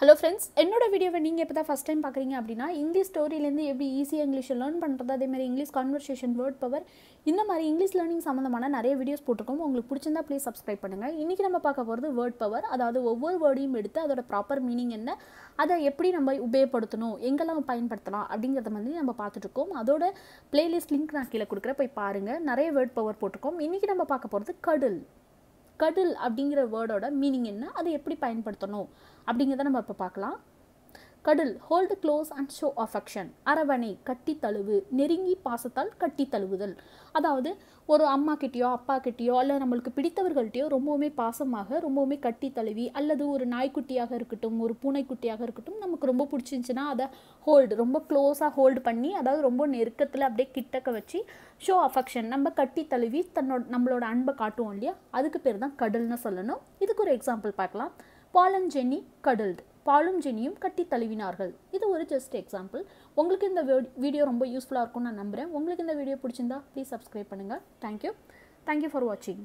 hello friends என்னோட வீடியோவை நீங்கள் இப்போ தான் ஃபஸ்ட் டைம் பார்க்குறீங்க அப்படின்னா இங்கிலீஷ் ஸ்டோரியிலேருந்து எப்படி ஈஸியாக இங்கிலீஷை லேர்ன் பண்ணுறது அதே மாதிரி இங்கிலீஷ் கான்வர்சேஷன் வேர்ட் பவர் இந்த மாதிரி இங்கிலீஷ் லேர்னிங் சம்மந்தமான நிறைய வீடியோஸ் போட்டிருக்கோம் உங்களுக்கு பிடிச்சிருந்தா ப்ளீஸ் சப்ஸ்கிரைப் பண்ணுங்கள் இன்றைக்கி நம்ம பார்க்க போகிறது வேர்ட் பவர் அதாவது ஒவ்வொரு வேர்டையும் எடுத்து அதோட ப்ராப்பர் மீனிங் என்ன அதை எப்படி நம்ம உபயோகப்படுத்தணும் எங்கெல்லாம் பயன்படுத்தலாம் அப்படிங்கிறத மாதிரி நம்ம பார்த்துட்ருக்கோம் அதோட ப்ளேலிஸ்ட் லிங்க் நான் கீழே கொடுக்குற போய் பாருங்கள் நிறைய வேர்ட் பவர் போட்டிருக்கோம் இன்றைக்கி நம்ம பார்க்க போகிறது கடல் கடல் அப்படிங்கிற வேர்டோட மீனிங் என்ன அதை எப்படி பயன்படுத்தணும் அப்படிங்கிறத நம்ம இப்போ பார்க்கலாம் கடல் hold close and show affection அரவணை கட்டி தழுவு நெருங்கி பாசத்தால் கட்டி தழுவுதல் அதாவது ஒரு அம்மா கிட்டேயோ அப்பா கிட்டேயோ அல்ல நம்மளுக்கு பிடித்தவர்கள்ட்டையோ ரொம்பவுமே பாசமாக ரொம்பவுமே கட்டி தழுவி அல்லது ஒரு நாய்க்குட்டியாக இருக்கட்டும் ஒரு பூனைக்குட்டியாக இருக்கட்டும் நமக்கு ரொம்ப பிடிச்சிருந்துச்சுன்னா அதை ஹோல்டு ரொம்ப க்ளோஸாக ஹோல்டு பண்ணி அதாவது ரொம்ப நெருக்கத்தில் அப்படியே கிட்டக்க வச்சு ஷோ அஃபெக்ஷன் நம்ம கட்டி தழுவி தன்னோட நம்மளோட அன்பை காட்டுவோம் இல்லையா அதுக்கு பேர் தான் கடல்னு சொல்லணும் இதுக்கு ஒரு எக்ஸாம்பிள் பார்க்கலாம் பாலஞ்சென்னி கடல்டு பாலும் ஜெனியும் கட்டி தழுவினார்கள் இது ஒரு ஜஸ்ட் எக்ஸாம்பிள் உங்களுக்கு இந்த வீடியோ ரொம்ப யூஸ்ஃபுல்லாக இருக்கும்னு நான் நம்புகிறேன் உங்களுக்கு இந்த வீடியோ பிடிச்சிருந்தா ப்ளீஸ் சப்ஸ்கிரைப் பண்ணுங்கள் தேங்க்யூ தேங்க்யூ ஃபார் வாட்சிங்